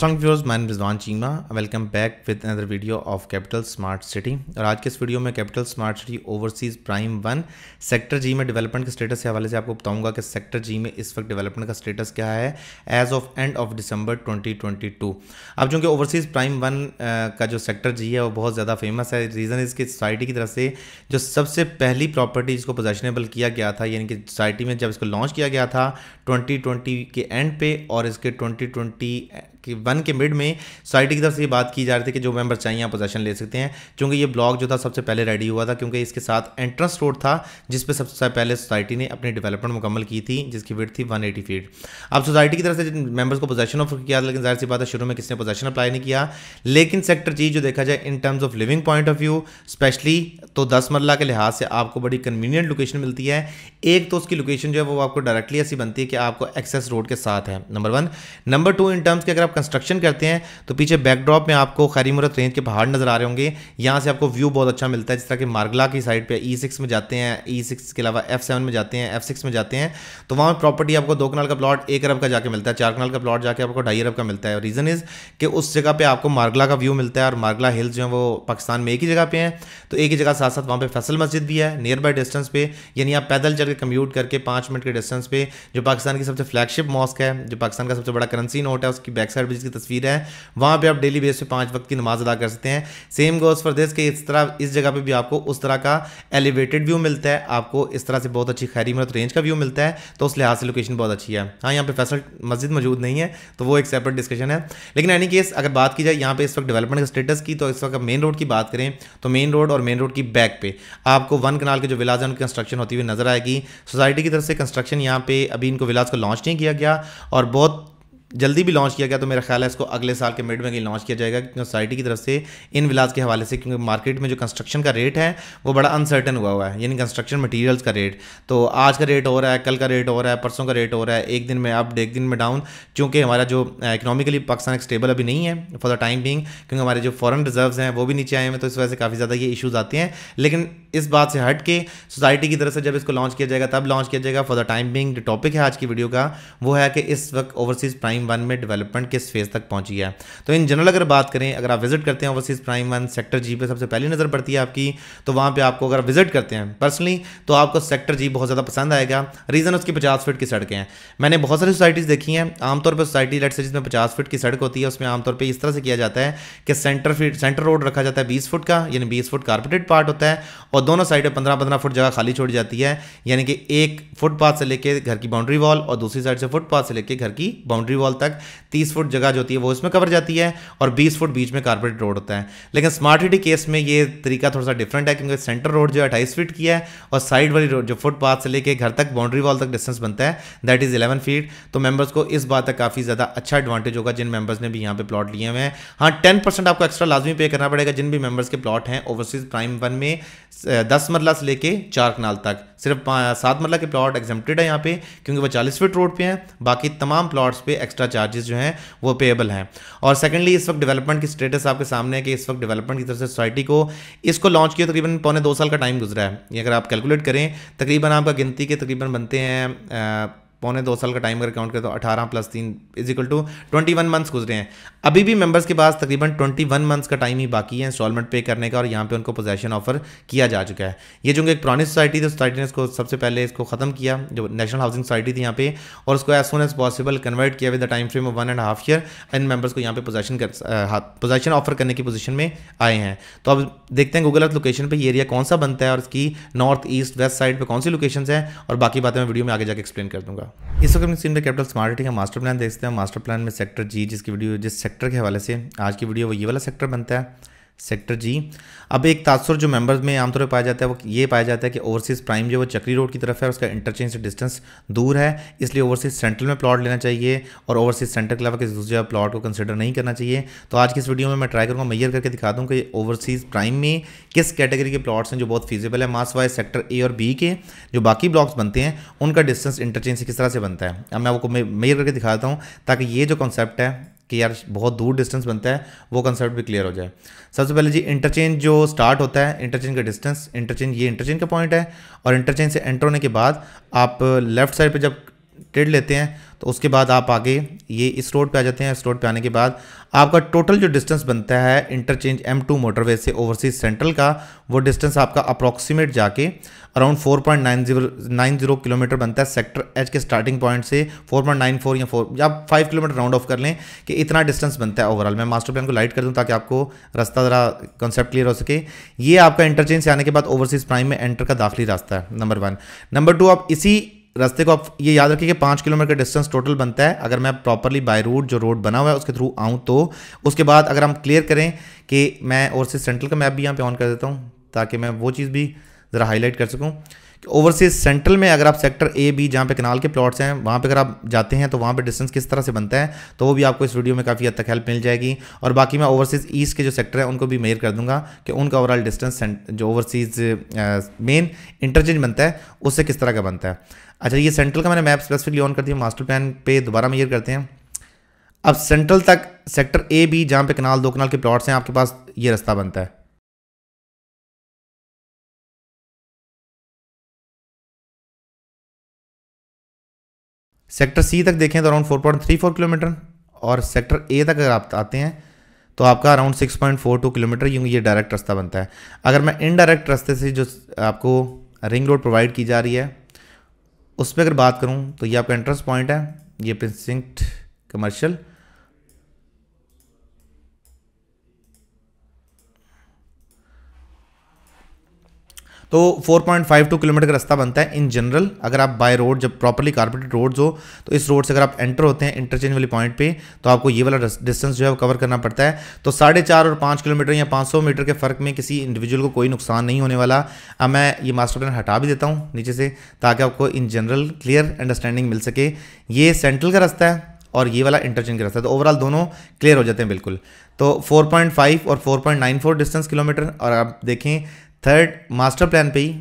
Aslam viewers मैं Rizwan Cheema welcome back with another video of Capital smart City और आज के इस वीडियो में Capital smart City overseas prime one sector G में डेवलपमेंट के स्टेटस के हवाले से आपको बताऊंगा कि सेक्टर जी में इस वक्त डेवलपमेंट का स्टेटस क्या है as of end of December 2022 अब चूँकि ओवरसीज़ प्राइम वन का जो सेक्टर जी है वो बहुत ज़्यादा फेमस है रीज़न इसकी सोसाइटी की तरफ से जो सबसे पहली प्रॉपर्टी इसको पोजेशनेबल किया गया था यानी कि सोसाइटी में जब इसको लॉन्च किया गया था ट्वेंटी के एंड पे और इसके ट्वेंटी कि वन के मिड में सोसाइटी की तरफ से ये बात की जा रही थी कि जो मेंबर चाहिए आप पोजेशन ले सकते हैं क्योंकि ये ब्लॉक जो था सबसे पहले रेडी हुआ था क्योंकि इसके साथ एंट्रेंस रोड था जिस पर सबसे पहले सोसाइटी ने अपनी डेवलपमेंट मुकम्मल की थी जिसकी वेट थी वन एटी फीट अब सोसाइटी की तरफ से मेंबर्स को पोजेशन ऑफर किया लेकिन जाहिर सी बात है शुरू में किसने पोजेशन अप्लाई नहीं किया लेकिन सेक्टर जी जो देखा जाए in terms of living point of view specially तो दस मरला के लिहाज से आपको बड़ी कन्वीनियंट लोकेशन मिलती है एक तो उसकी लोकेशन जो है वो आपको डायरेक्टली ऐसी बनती है कि आपको एक्सेस रोड के साथ है number one number two in terms के अगर आप आप कंस्ट्रक्शन करते हैं तो पीछे बैकड्रॉप में आपको खैरी मुरत रेंज के पहाड़ नजर आ रहे होंगे यहाँ से आपको व्यू बहुत अच्छा मिलता है जिस तरह के मार्गला की साइड पर ई सिक्स में जाते हैं ई e सिक्स के अलावा एफ सेवन में जाते हैं एफ सिक्स में जाते हैं तो वहाँ प्रॉपर्टी आपको दो कनाल का प्लॉट एक अरब का जाकर मिलता है चार कनाल का प्लॉट जाकर आपको ढाई अरब का मिलता है रीज़न इज़ कि उस जगह पर आपको मार्गला का व्यू मिलता है और मार्गला हिल्स जो है वो पाकिस्तान में एक ही जगह पर हैं तो एक ही जगह साथ साथ वहाँ पर फैसल मस्जिद भी है नियर बाई डिस्टेंस पे यानी आप पैदल चल के कम्यूट करके पाँच मिनट के डिस्टेंस पे जो पाकिस्तान की सबसे फ्लैगशिप मॉस्क है जो पाकिस्तान का सबसे बड़ा करेंसी नोट है उसकी बैक सर्विस की तस्वीर है वहाँ पर आप डेली बेस पर पाँच वक्त की नमाज़ अदा कर सकते हैं सेम गोज फॉर दिस के इस तरह इस जगह पर भी आपको उस तरह का एलिवेटेड व्यू मिलता है आपको इस तरह से बहुत अच्छी खैरी मत रेंज का व्यू मिलता है तो उस लिहाज से लोकेशन बहुत अच्छी है हाँ यहाँ पर फैसल मस्जिद मौजूद नहीं है तो वो एक सेपरेट डिस्कशन है लेकिन एनी केस अगर बात की जाए यहाँ पर इस वक्त डेवलपमेंट का स्टेटस की तो इस वक्त मेन रोड की बात करें तो मेन रोड और मेन रोड की बैक पे आपको वन कनाल के जो विलाज हैं उनकी कंस्ट्रक्शन होती हुई नजर आएगी सोसाइटी की तरफ से कंस्ट्रक्शन यहाँ पे अभी इनको विलाज को लॉन्च नहीं किया गया और बहुत जल्दी भी लॉन्च किया गया तो मेरा ख्याल है इसको अगले साल के मिड में ही लॉन्च किया जाएगा क्योंकि सोसाइटी की तरफ से इन विलास के हवाले से क्योंकि मार्केट में जो कंस्ट्रक्शन का रेट है वो बड़ा अनसर्टन हुआ हुआ है यानी कंस्ट्रक्शन मटेरियल्स का रेट तो आज का रेट हो रहा है कल का रेट हो रहा है परसों का रेट हो रहा है एक दिन में अप एक दिन में डाउन चूँकि हमारा जो इकोनॉमिकली पाकिस्तान स्टेबल अभी नहीं है फॉर द टाइम बिंग क्योंकि हमारे जो फॉरन रिजर्व हैं वो भी नीचे आए हैं तो इस वजह से काफ़ी ज़्यादा ये इशूज़ आते हैं लेकिन इस बात से हट के सोसाइटी की तरफ से जब इसको लॉन्च किया जाएगा तब लॉन्च किया जाएगा फॉर द टाइम बिंग जो टॉपिक है आज की वीडियो का वो है कि इस वक्त ओवरसीज़ प्राइम प्राइम वन में डेवलपमेंट किस फेज तक पहुंची है तो इन जनरल अगर बात करें अगर आप विजिट करते हैं overseas prime one sector G पे सबसे पहली नज़र पड़ती है आपकी तो वहां पर आपको अगर विजिट करते हैं पर्सनली तो आपको सेक्टर जी बहुत ज़्यादा पसंद आएगा रीज़न उसकी पचास फीट की सड़कें हैं मैंने बहुत सारी सोसाइटीज़ देखी हैं आमतौर पर सोसाइटी लेट से जिसमें पचास फीट की सड़क होती है उसमें आमतौर पर इस तरह से किया जाता है कि सेंटर फीट सेंटर रोड रखा जाता है बीस फुट का यानी बीस फुट कार्पेटेड पार्ट होता है और दोनों साइड पर पंद्रह पंद्रह फुट जगह खाली छोड़ जाती है यानी कि एक फुटपाथ से लेकर घर की बाउंड्री वॉल और दूसरी साइड से फुटपाथ से लेकर घर की बाउंड्री वॉल वॉल तक 30 फुट जगह जो होती है वो इसमें कवर जाती है और 20 फुट बीच में कारपेट रोड होता है लेकिन स्मार्ट सिटी केस में ये तरीका थोड़ा सा डिफरेंट है क्योंकि सेंटर रोड जो है अट्ठाईस फीट की है और साइड वाली रोड जो फुटपाथ से लेके घर तक बाउंड्री वॉल तक डिस्टेंस बनता है दैट इज़ इलेवन फीट तो मेम्बर्स को इस बात का काफ़ी ज़्यादा अच्छा एडवांटेज होगा जिन मेम्बर्स ने भी यहाँ पे प्लॉट लिए हुए हैं हाँ टेन आपको एक्स्ट्रा लाजमी पे करना पड़ेगा जिन भी मेम्बर्स के प्लॉट हैं ओवरसीज प्राइम वन में दस मरला से लेके चार कनाल तक सिर्फ सात मरला के प्लॉट एग्जेप्टेड है यहाँ पे क्योंकि वो चालीस फीट रोड पे हैं बाकी तमाम प्लॉट्स पे एक्स्ट्रा एक्स्ट्रा चार्जेस जो हैं वो पेएबल हैं और सेकंडली इस वक्त डेवलपमेंट की स्टेटस आपके सामने है कि इस वक्त डेवलपमेंट की तरफ से सोसाइटी को इसको लॉन्च किया तकरीबन पौने दो साल का टाइम गुजरा है ये अगर आप कैलकुलेट करें तकरीबन आपका गिनती के तकरीबन बनते हैं पौने दो साल का टाइम अगर काउंट करें तो अठारह प्लस तीन is equal to twenty one months गुजरे हैं अभी भी मेंबर्स के पास तकरीबन ट्वेंटी वन मंथ्स का टाइम ही बाकी है इंस्टॉलमेंट पे करने का और यहाँ पे उनको पोजेशन ऑफर किया जा चुका है ये जो एक पुरानी सोसाइटी थी सोसाइटी ने इसको सबसे पहले इसको खत्म किया जो नेशनल हाउसिंग सोसाइटी थी यहाँ पे और उसको as soon as possible convert किया with the time frame of one and half year इन मेंबर्स को यहाँ पे पोजेशन कर पोजेशन ऑफर करने की पोजिशन में आए हैं तो अब देखते हैं गूगल अर्थ लोकेशन पर ये एरिया कौन सा बनता है और इसकी नॉर्थ ईस्ट वेस्ट साइड पर कौन सी लोकेशन है और बाकी बातें मैं वीडियो में आगे जाकर एक्सप्लेन कर दूँगा होगा इस वक्त अपनी स्क्रीन पर कैपिटल स्मार्ट सिटी का मास्टर प्लान देखते हैं मास्टर प्लान में सेक्टर जी जिसकी वीडियो जिस सेक्टर के हवाले से आज की वीडियो वो ये वाला सेक्टर बनता है सेक्टर जी अब एक तासर जो मेंबर्स में आमतौर पर पाया जाता है वो ये पाया जाता है कि ओवरसीज़ प्राइम जो वो चक्री रोड की तरफ है उसका इंटरचेंज से डिस्टेंस दूर है इसलिए ओवरसीज़ सेंट्रल में प्लॉट लेना चाहिए और ओवरसीज़ सेंटर के अलावा किसी दूसरे प्लॉट को कंसिडर नहीं करना चाहिए तो आज की इस वीडियो में मैं ट्राई करूँगा मैयर करके दिखा दूँ कि ओवरसीज़ प्राइम में किस कैटेगरी के प्लाट्स हैं जो बहुत फीजेबल है मास वाइज सेक्टर ए और बी के जो बाकी ब्लॉक्स बनते हैं उनका डिस्टेंस इंटरचेंज से किस तरह से बनता है अब मैं आपको मैयर करके दिखाता हूँ ताकि ये जो कॉन्सेप्ट है कि यार बहुत दूर डिस्टेंस बनता है वो कंसेप्ट भी क्लियर हो जाए सबसे पहले जी इंटरचेंज जो स्टार्ट होता है इंटरचेंज का डिस्टेंस इंटरचेंज ये इंटरचेंज का पॉइंट है और इंटरचेंज से एंटर होने के बाद आप लेफ्ट साइड पर जब ट्रेड लेते हैं तो उसके बाद आप आगे ये इस रोड पे आ जाते हैं इस रोड पे आने के बाद आपका टोटल जो डिस्टेंस बनता है इंटरचेंज एम टू मोटरवे से ओवरसीज सेंट्रल का वो डिस्टेंस आपका अप्रॉक्सीमेट जाके अराउंड 4.90 किलोमीटर बनता है सेक्टर एच के स्टार्टिंग पॉइंट से 4.94 या 4 या फाइव 5 किलोमीटर राउंड ऑफ कर लें कि इतना डिस्टेंस बनता है ओवरऑल मैं मास्टर प्लान को लाइट कर दूँ ताकि आपको रास्ता ज़रा कॉन्सेप्ट क्लियर हो सके ये आपका इंटरचेंज से आने के बाद ओवरसीज प्राइम में एंटर का दाखिली रास्ता है नंबर वन नंबर टू आप इसी रास्ते को आप ये याद रखिए कि पाँच किलोमीटर का डिस्टेंस टोटल बनता है अगर मैं प्रॉपरली बाय रूट जो रोड बना हुआ है उसके थ्रू आऊँ तो उसके बाद अगर हम क्लियर करें कि मैं और से सेंट्रल का मैप भी यहाँ पे ऑन कर देता हूँ ताकि मैं वो चीज़ भी ज़रा हाईलाइट कर सकूँ ओवरसीज सेंट्रल में अगर आप सेक्टर ए बी जहाँ पे कनाल के प्लॉट्स हैं वहाँ पे अगर आप जाते हैं तो वहाँ पे डिस्टेंस किस तरह से बनता है तो वो भी आपको इस वीडियो में काफ़ी हद तक हेल्प मिल जाएगी और बाकी मैं ओवरसीज़ ईस्ट के जो सेक्टर हैं उनको भी मेयर कर दूंगा कि उनका ओवरऑल डिस्टेंस जो ओवरसीज़ मेन इंटरचेंज बनता है उससे किस तरह का बनता है अच्छा ये सेंट्रल का मैंने मैप स्पेसिफिकली ऑन कर दिया मास्टर प्लान पर दोबारा मेयर करते हैं अब सेंट्रल तक सेक्टर ए बी जहाँ पे कनाल दो कनाल के प्लॉट्स हैं आपके पास ये रास्ता बनता है सेक्टर सी तक देखें तो around four point three four kilometre और सेक्टर ए तक अगर आप आते हैं तो आपका around six point four two kilometre क्योंकि ये डायरेक्ट रास्ता बनता है अगर मैं इनडायरेक्ट रास्ते से जो आपको रिंग रोड प्रोवाइड की जा रही है उस पर अगर बात करूँ तो ये आपका एंट्रेंस पॉइंट है ये प्रिंसिंक्ट कमर्शियल तो 4.52 किलोमीटर का रास्ता बनता है इन जनरल अगर आप बाय रोड जब प्रॉपरली कारपेटेड रोड्स हो तो इस रोड से अगर आप एंटर होते हैं इंटरचेंज वाली पॉइंट पे तो आपको ये वाला डिस्टेंस जो है कवर करना पड़ता है तो साढ़े चार और पाँच किलोमीटर या पाँच सौ मीटर के फ़र्क में किसी इंडिविजुअल को कोई नुकसान नहीं होने वाला अब मैं ये मास्टर प्लान हटा भी देता हूँ नीचे से ताकि आपको इन जनरल क्लियर अंडरस्टैंडिंग मिल सके ये सेंट्रल का रास्ता है और ये वाला इंटरचेंज का रास्ता है तो ओवरऑल दोनों क्लियर हो जाते हैं बिल्कुल तो 4.5 और 4.94 डिस्टेंस किलोमीटर और आप देखें थर्ड मास्टर प्लान पे ही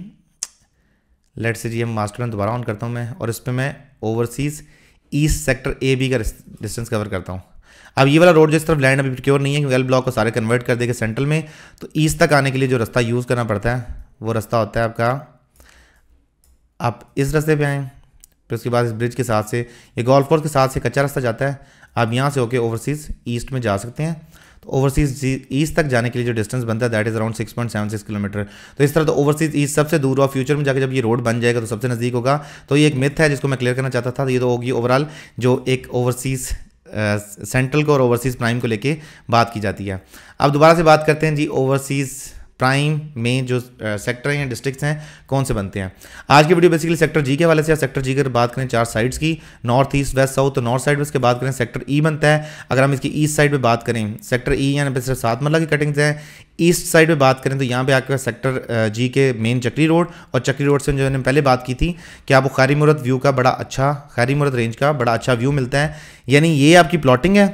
लेट से जी हम मास्टर प्लान दोबारा ऑन करता हूँ मैं और इस पर मैं overseas east sector A B का डिस्टेंस कवर करता हूँ अब ये वाला रोड जिस तरफ लैंड अभी प्योर नहीं है क्योंकि एल ब्लॉक को सारे कन्वर्ट कर देंगे सेंट्रल में तो ईस्ट तक आने के लिए जो रास्ता यूज़ करना पड़ता है वो रास्ता होता है आपका आप इस रास्ते पे आएँ फिर उसके बाद इस ब्रिज के साथ से ये गोल्फ कोर्स के साथ से कच्चा रास्ता जाता है आप यहाँ से होकर ओवरसीज़ ईस्ट में जा सकते हैं तो ओवरसीज ईस्ट तक जाने के लिए जो डिस्टेंस बनता है that is around six point seven six kilometre तो इस तरह तो ओवरसीज ईस्ट सबसे दूर और फ्यूचर में जाकर जब ये रोड बन जाएगा तो सबसे नज़दीक होगा तो ये एक मिथ है जिसको मैं क्लियर करना चाहता था तो ये तो होगी ओवरऑल जो एक ओवरसीज सेंट्रल को और ओवरसीज़ प्राइम को लेके बात की जाती है अब दोबारा से बात करते हैं जी ओवरसीज़ प्राइम में जो सेक्टर हैं डिस्ट्रिक्ट्स हैं कौन से बनते हैं आज की वीडियो बेसिकली सेक्टर जी के वाले से या सेक्टर जी की अगर बात करें चार साइड्स की नॉर्थ ईस्ट वेस्ट साउथ तो नॉर्थ साइड में इसके बात करें सेक्टर ई e बनता है अगर हम इसकी ईस्ट साइड पर बात करें सेक्टर ई e यानी पर सिर्फ सात मल्ला की कटिंग्स हैं ईस्ट साइड पर बात करें तो यहाँ पे आपके सेक्टर जी के मेन चक्री रोड और चक्री रोड से जो मैंने पहले बात की थी कि आपको खारी मूर्त व्यू का बड़ा अच्छा खारी मूर्त रेंज का बड़ा अच्छा व्यू मिलता है यानी ये आपकी प्लॉटिंग है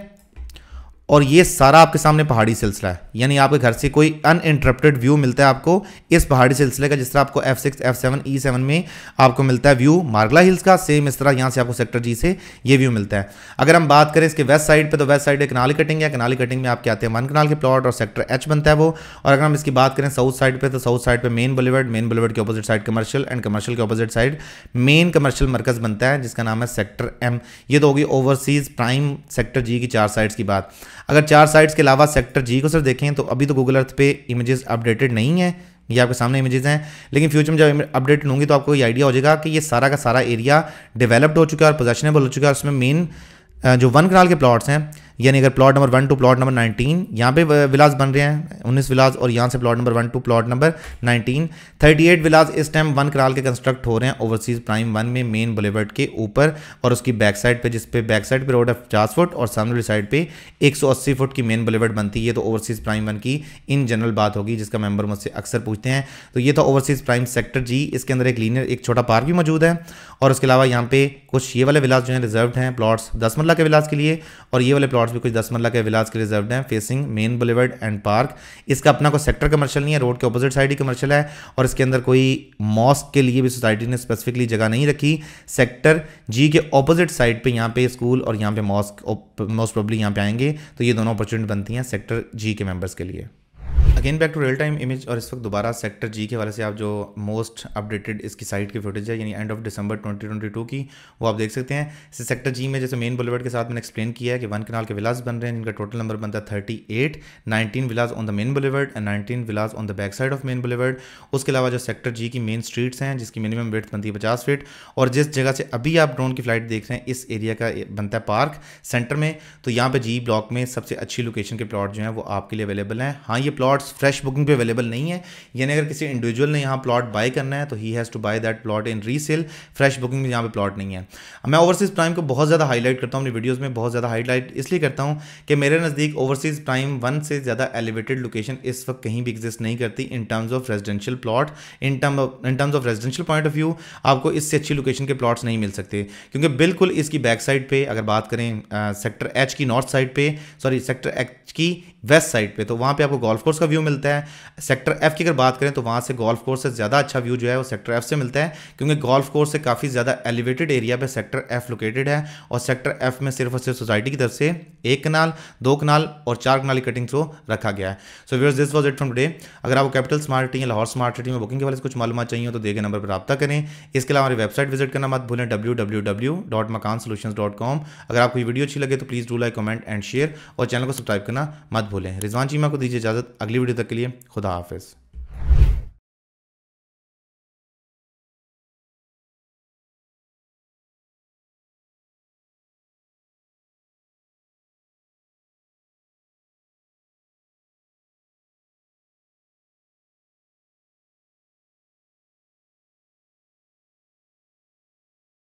और ये सारा आपके सामने पहाड़ी सिलसिला है यानी आपके घर से कोई अन इंटरप्टेड व्यू मिलता है आपको इस पहाड़ी सिलसिले का जिस तरह आपको F six F seven E seven में आपको मिलता है व्यू मार्गला हिल्स का सेम इस तरह यहाँ से आपको सेक्टर जी से ये व्यू मिलता है अगर हम बात करें इसके वेस्ट साइड पर तो वेस्ट साइड एक कनाली कटिंग है कनाली कटिंग में आपके आते हैं वन कनाल के प्लॉट और सेक्टर एच बनता है वो और अगर हम इसकी बात करें साउथ साइड पर तो साउथ साइड पर मेन बुलेवर्ड मेन बुलेवर्ड के opposite side commercial and commercial के अपोजिट साइड मेन कमर्शियल मरकज बनता है जिसका नाम है सेक्टर एम ये तो होगी ओवरसीज प्राइम सेक्टर जी की चार साइड्स की बात अगर चार साइट्स के अलावा सेक्टर जी को सर देखें तो अभी तो गूगल अर्थ पे इमेजेस अपडेटेड नहीं है ये आपके सामने इमेजेस हैं लेकिन फ्यूचर में जब अपडेट होंगी तो आपको ये आइडिया हो जाएगा कि ये सारा का सारा एरिया डेवलप्ड हो चुका है और पोजेशनेबल हो चुका है उसमें मेन जो वन कनाल के प्लॉट्स हैं यानी अगर plot number one two plot number nineteen यहाँ पे विलास बन रहे हैं उन्नीस विलास और यहाँ से plot number one two plot number nineteen thirty eight villas इस टाइम वन कराल के कंस्ट्रक्ट हो रहे हैं ओवरसीज प्राइम वन में मेन बुलेवर्ड के ऊपर और उसकी बैक साइड पर जिसपे बैक साइड पर रोड है पचास फुट और सामने साइड पर एक सौ अस्सी फुट की मेन बुलेवर्ड बनती है तो ओवरसीज प्राइम वन की इन जनरल बात होगी जिसका मेंबर मुझसे अक्सर पूछते हैं तो ये था ओवरसीज प्राइम सेक्टर जी इसके अंदर एक लीनियर एक छोटा पार्क भी मौजूद है और उसके अलावा यहाँ पे कुछ ये वाले विलास जो है रिजर्व हैं प्लॉट्स दस मरला के विलास के लिए और ये वाले प्लॉट प्लॉट्स भी कुछ दस मरला के विलास के रिजर्व हैं facing main boulevard and park इसका अपना कोई सेक्टर कमर्शियल नहीं है रोड के अपोजिट साइड ही कमर्शियल है और इसके अंदर कोई मॉस्क के लिए भी सोसाइटी ने स्पेसिफिकली जगह नहीं रखी सेक्टर जी के अपोजिट साइड पर यहाँ पे स्कूल और यहाँ पे मॉस्क मोस्ट प्रॉब्ली यहाँ पे आएंगे तो ये दोनों अपॉर्चुनिटी बनती हैं सेक्टर जी के मेम्बर्स के लिए again back to real time image और इस वक्त दोबारा सेक्टर जी के वाले से आप जो मोस्ट अपडेटेड इसकी साइट की फुटेज है यानी एंड ऑफ दिसंबर 2022 की वो आप देख सकते हैं इसे सेक्टर जी में जैसे मेन बुलेवर्ड के साथ मैंने एक्सप्लेन किया है कि वन कनाल के विलास बन रहे हैं जिनका टोटल नंबर बनता है thirty eight nineteen villas on the main boulevard and nineteen villas on the back side of main boulevard उसके अलावा जो सेक्टर जी की मेन स्ट्रीट्स हैं जिसकी मिनिमम वेथ बनती है पचास फीट और जिस जगह से अभी आप ड्रोन की फ्लाइट देख रहे हैं इस एरिया का बनता है पार्क सेंटर में तो यहाँ पर जी ब्लॉक में सबसे अच्छी लोकेशन के प्लॉट जो है वो आपके लिए अवेलेबल हैं हाँ ये प्लॉट प्लॉट्स फ्रेश बुकिंग पे अवेलेबल नहीं है यानी अगर किसी इंडिविजुअल ने यहाँ प्लॉट बाय करना है तो he has to buy that plot in resale fresh booking में यहाँ पे प्लॉट नहीं है मैं ओवरसीज़ प्राइम को बहुत ज़्यादा हाईलाइट करता हूँ अपनी वीडियोज़ में बहुत ज़्यादा हाईलाइट इसलिए करता हूँ कि मेरे नज़दीक ओवरसीज़ प्राइम वन से ज़्यादा एलिवेटेड लोकेशन इस वक्त कहीं भी एग्जिस्ट नहीं करती in terms of residential plot in term in terms of residential point of view आपको इससे अच्छी लोकेशन के प्लॉट्स नहीं मिल सकते क्योंकि बिल्कुल इसकी बैक साइड पर अगर बात करें सेक्टर एच की नॉर्थ साइड पर सॉरी सेक्टर एच की वेस्ट साइड पे तो वहाँ पे आपको गोल्फ कोर्स कोर्स का व्यू मिलता है सेक्टर एफ की अगर बात करें तो वहाँ से गोल्फ कोर्स से ज़्यादा अच्छा व्यू जो है वो सेक्टर एफ से मिलता है क्योंकि गोल्फ कोर्स से काफ़ी ज़्यादा एलिवेटेड एरिया पर सेक्टर एफ लोकेटेड है और सेक्टर एफ में सिर्फ और सिर्फ सोसाइटी की तरफ से एक कनाल दो कनाल और चार कनाल की कटिंग थ्रो रखा गया है so viewers this was it from today अगर आपको कैपिटल स्मार्ट सिटी या लाहौर स्मार्ट सिटी में बुकिंग के वाले कुछ मालूम चाहिए तो देखे नंबर पर रब्ता करें इसके अलावा हमारी वेबसाइट विजिट करना मत भूलें डब्ल्यू अगर आपको वीडियो अच्छी लगे तो please do like comment and share और चैनल को सब्सक्राइब करना मत भूलें रिजवान चीमा को दीजिए इजाजत अगली वीडियो तक के लिए खुदा हाफिज़